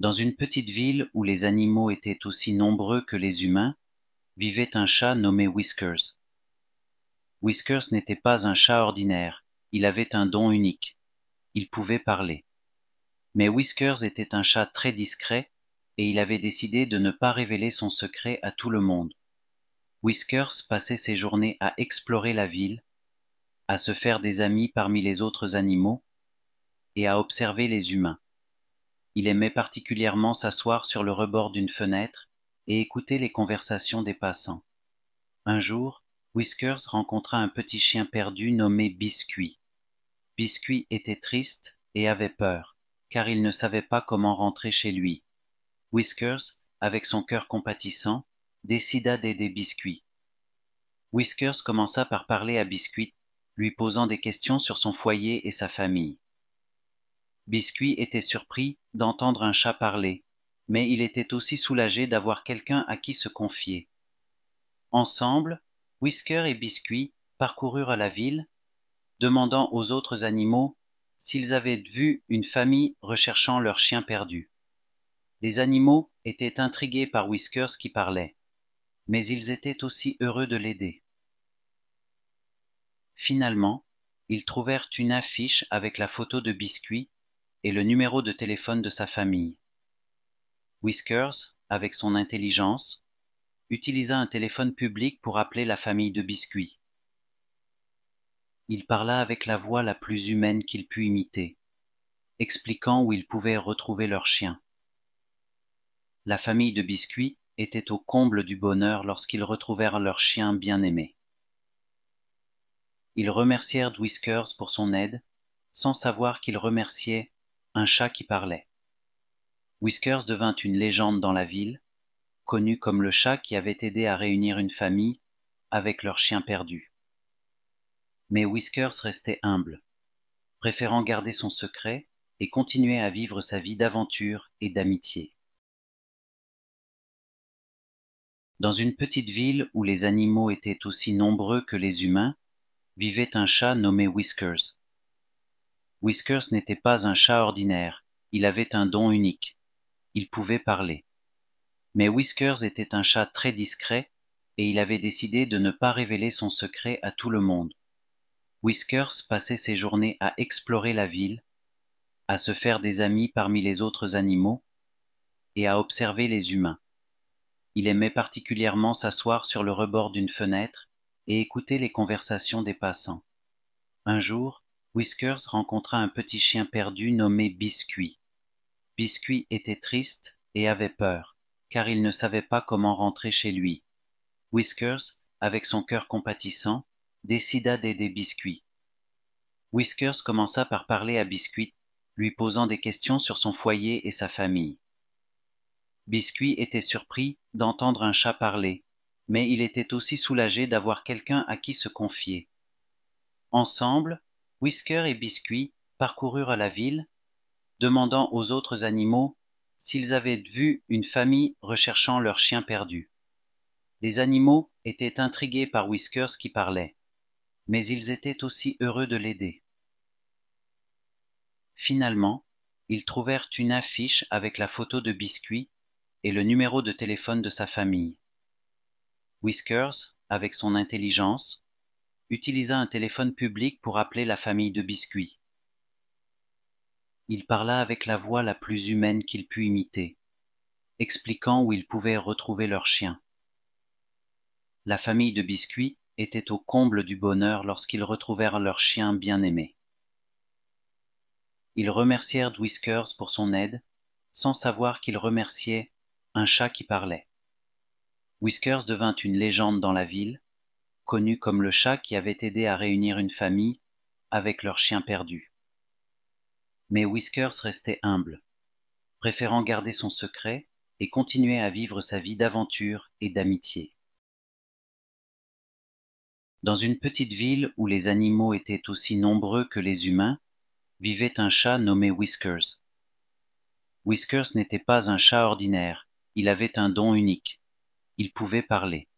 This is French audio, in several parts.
Dans une petite ville où les animaux étaient aussi nombreux que les humains, vivait un chat nommé Whiskers. Whiskers n'était pas un chat ordinaire, il avait un don unique, il pouvait parler. Mais Whiskers était un chat très discret et il avait décidé de ne pas révéler son secret à tout le monde. Whiskers passait ses journées à explorer la ville, à se faire des amis parmi les autres animaux et à observer les humains. Il aimait particulièrement s'asseoir sur le rebord d'une fenêtre et écouter les conversations des passants. Un jour, Whiskers rencontra un petit chien perdu nommé Biscuit. Biscuit était triste et avait peur, car il ne savait pas comment rentrer chez lui. Whiskers, avec son cœur compatissant, décida d'aider Biscuit. Whiskers commença par parler à Biscuit, lui posant des questions sur son foyer et sa famille. Biscuit était surpris d'entendre un chat parler, mais il était aussi soulagé d'avoir quelqu'un à qui se confier. Ensemble, Whisker et Biscuit parcoururent la ville, demandant aux autres animaux s'ils avaient vu une famille recherchant leur chien perdu. Les animaux étaient intrigués par Whiskers qui parlait, mais ils étaient aussi heureux de l'aider. Finalement, ils trouvèrent une affiche avec la photo de Biscuit et le numéro de téléphone de sa famille. Whiskers, avec son intelligence, utilisa un téléphone public pour appeler la famille de Biscuit. Il parla avec la voix la plus humaine qu'il put imiter, expliquant où il pouvait retrouver leur chien. La famille de Biscuit était au comble du bonheur lorsqu'ils retrouvèrent leur chien bien-aimé. Ils remercièrent Whiskers pour son aide, sans savoir qu'ils remerciaient un chat qui parlait. Whiskers devint une légende dans la ville, connu comme le chat qui avait aidé à réunir une famille avec leur chien perdu. Mais Whiskers restait humble, préférant garder son secret et continuer à vivre sa vie d'aventure et d'amitié. Dans une petite ville où les animaux étaient aussi nombreux que les humains, vivait un chat nommé Whiskers. Whiskers n'était pas un chat ordinaire, il avait un don unique. Il pouvait parler. Mais Whiskers était un chat très discret et il avait décidé de ne pas révéler son secret à tout le monde. Whiskers passait ses journées à explorer la ville, à se faire des amis parmi les autres animaux et à observer les humains. Il aimait particulièrement s'asseoir sur le rebord d'une fenêtre et écouter les conversations des passants. Un jour, Whiskers rencontra un petit chien perdu nommé Biscuit. Biscuit était triste et avait peur, car il ne savait pas comment rentrer chez lui. Whiskers, avec son cœur compatissant, décida d'aider Biscuit. Whiskers commença par parler à Biscuit, lui posant des questions sur son foyer et sa famille. Biscuit était surpris d'entendre un chat parler, mais il était aussi soulagé d'avoir quelqu'un à qui se confier. Ensemble, Whisker et Biscuit parcoururent la ville, demandant aux autres animaux s'ils avaient vu une famille recherchant leur chien perdu. Les animaux étaient intrigués par Whiskers qui parlait, mais ils étaient aussi heureux de l'aider. Finalement, ils trouvèrent une affiche avec la photo de Biscuit et le numéro de téléphone de sa famille. Whiskers, avec son intelligence, utilisa un téléphone public pour appeler la famille de Biscuit. Il parla avec la voix la plus humaine qu'il put imiter, expliquant où ils pouvaient retrouver leur chien. La famille de Biscuit était au comble du bonheur lorsqu'ils retrouvèrent leur chien bien-aimé. Ils remercièrent Whiskers pour son aide, sans savoir qu'ils remerciaient un chat qui parlait. Whiskers devint une légende dans la ville, connu comme le chat qui avait aidé à réunir une famille avec leur chien perdu. Mais Whiskers restait humble, préférant garder son secret et continuer à vivre sa vie d'aventure et d'amitié. Dans une petite ville où les animaux étaient aussi nombreux que les humains, vivait un chat nommé Whiskers. Whiskers n'était pas un chat ordinaire, il avait un don unique. Il pouvait parler.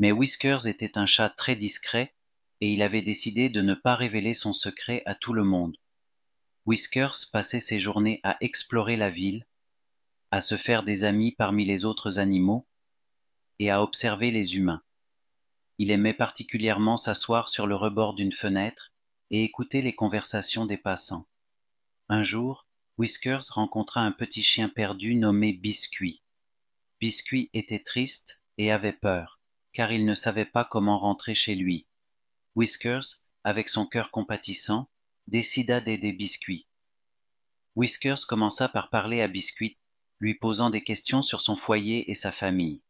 Mais Whiskers était un chat très discret et il avait décidé de ne pas révéler son secret à tout le monde. Whiskers passait ses journées à explorer la ville, à se faire des amis parmi les autres animaux et à observer les humains. Il aimait particulièrement s'asseoir sur le rebord d'une fenêtre et écouter les conversations des passants. Un jour, Whiskers rencontra un petit chien perdu nommé Biscuit. Biscuit était triste et avait peur car il ne savait pas comment rentrer chez lui. Whiskers, avec son cœur compatissant, décida d'aider Biscuit. Whiskers commença par parler à Biscuit, lui posant des questions sur son foyer et sa famille.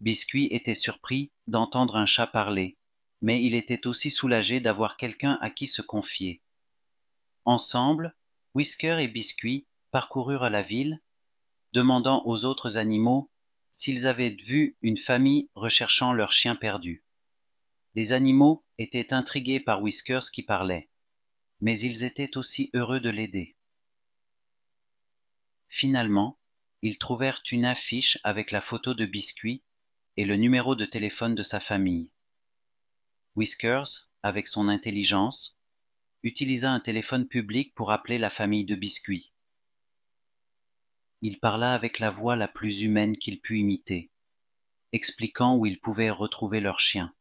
Biscuit était surpris d'entendre un chat parler, mais il était aussi soulagé d'avoir quelqu'un à qui se confier. Ensemble, Whiskers et Biscuit parcoururent la ville, demandant aux autres animaux s'ils avaient vu une famille recherchant leur chien perdu. Les animaux étaient intrigués par Whiskers qui parlait, mais ils étaient aussi heureux de l'aider. Finalement, ils trouvèrent une affiche avec la photo de Biscuit et le numéro de téléphone de sa famille. Whiskers, avec son intelligence, utilisa un téléphone public pour appeler la famille de Biscuit il parla avec la voix la plus humaine qu'il put imiter, expliquant où ils pouvaient retrouver leur chien.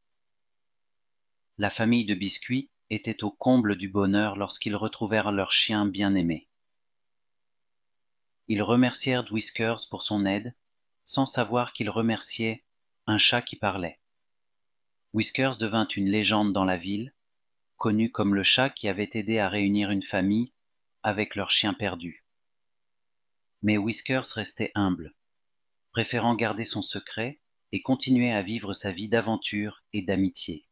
La famille de Biscuit était au comble du bonheur lorsqu'ils retrouvèrent leur chien bien-aimé. Ils remercièrent Whiskers pour son aide, sans savoir qu'ils remerciaient un chat qui parlait. Whiskers devint une légende dans la ville, connu comme le chat qui avait aidé à réunir une famille avec leur chien perdu. Mais Whiskers restait humble, préférant garder son secret et continuer à vivre sa vie d'aventure et d'amitié.